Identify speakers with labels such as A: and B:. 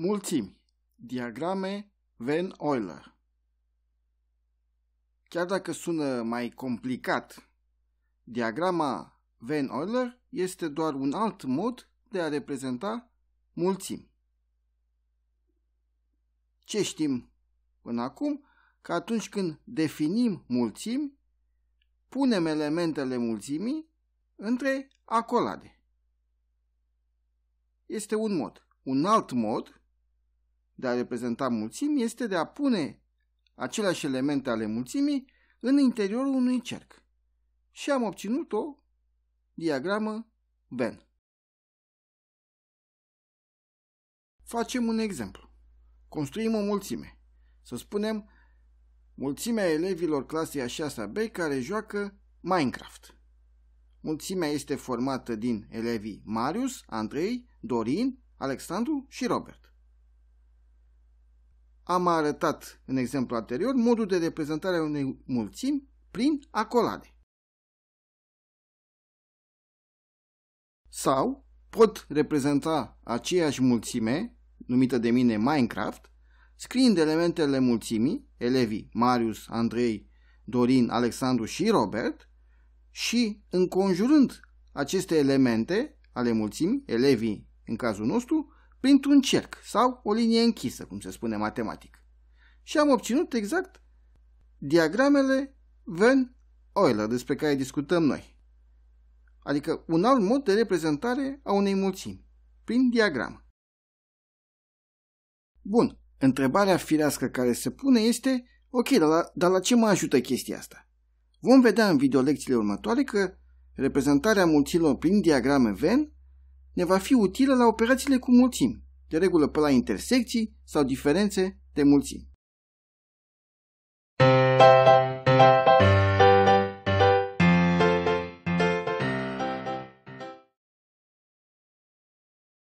A: Mulțimi. Diagrame Van Euler Chiar dacă sună mai complicat, diagrama Van Euler este doar un alt mod de a reprezenta mulțimi. Ce știm până acum? Că atunci când definim mulțimi, punem elementele mulțimii între acolade. Este un mod. Un alt mod de a reprezenta mulțimi este de a pune aceleași elemente ale mulțimii în interiorul unui cerc. Și am obținut o diagramă Venn. Facem un exemplu. Construim o mulțime. Să spunem mulțimea elevilor clasei a 6B care joacă Minecraft. Mulțimea este formată din elevii Marius, Andrei, Dorin, Alexandru și Robert am arătat în exemplu anterior modul de reprezentare a unei mulțimi prin acolade. Sau pot reprezenta aceeași mulțime, numită de mine Minecraft, scriind elementele mulțimii, elevii Marius, Andrei, Dorin, Alexandru și Robert, și înconjurând aceste elemente ale mulțimii, elevii în cazul nostru, printr-un cerc sau o linie închisă, cum se spune matematic. Și am obținut exact diagramele Venn Euler despre care discutăm noi. Adică un alt mod de reprezentare a unei mulțimi, prin diagramă. Bun, întrebarea firească care se pune este, ok, dar la, dar la ce mă ajută chestia asta? Vom vedea în videolecțiile următoare că reprezentarea mulțimilor prin diagrame Venn ne va fi utilă la operațiile cu mulțimi, de regulă pe la intersecții sau diferențe de mulțimi.